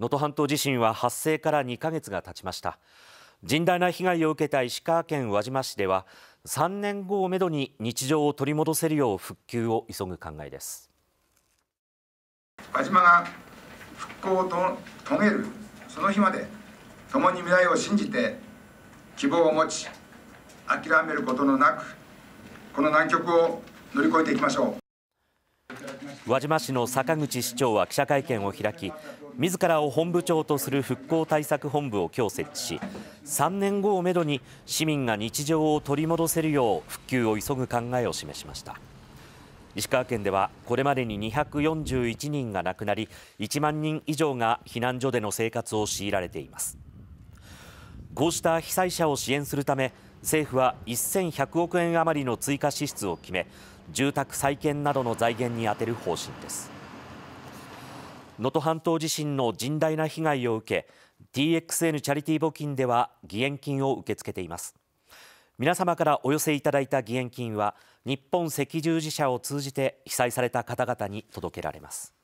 能登半島地震は発生から2ヶ月が経ちました甚大な被害を受けた石川県輪島市では3年後をめどに日常を取り戻せるよう復旧を急ぐ考えです輪島が復興をと遂げるその日まで共に未来を信じて希望を持ち諦めることのなくこの難局を乗り越えていきましょう宇和島市の坂口市長は記者会見を開き自らを本部長とする復興対策本部を今日設置し3年後をめどに市民が日常を取り戻せるよう復旧を急ぐ考えを示しました石川県ではこれまでに241人が亡くなり1万人以上が避難所での生活を強いられていますこうした被災者を支援するため政府は1100億円余りの追加支出を決め住宅再建などの財源に充てる方針です能登半島地震の甚大な被害を受け TXN チャリティー募金では義援金を受け付けています皆様からお寄せいただいた義援金は日本赤十字社を通じて被災された方々に届けられます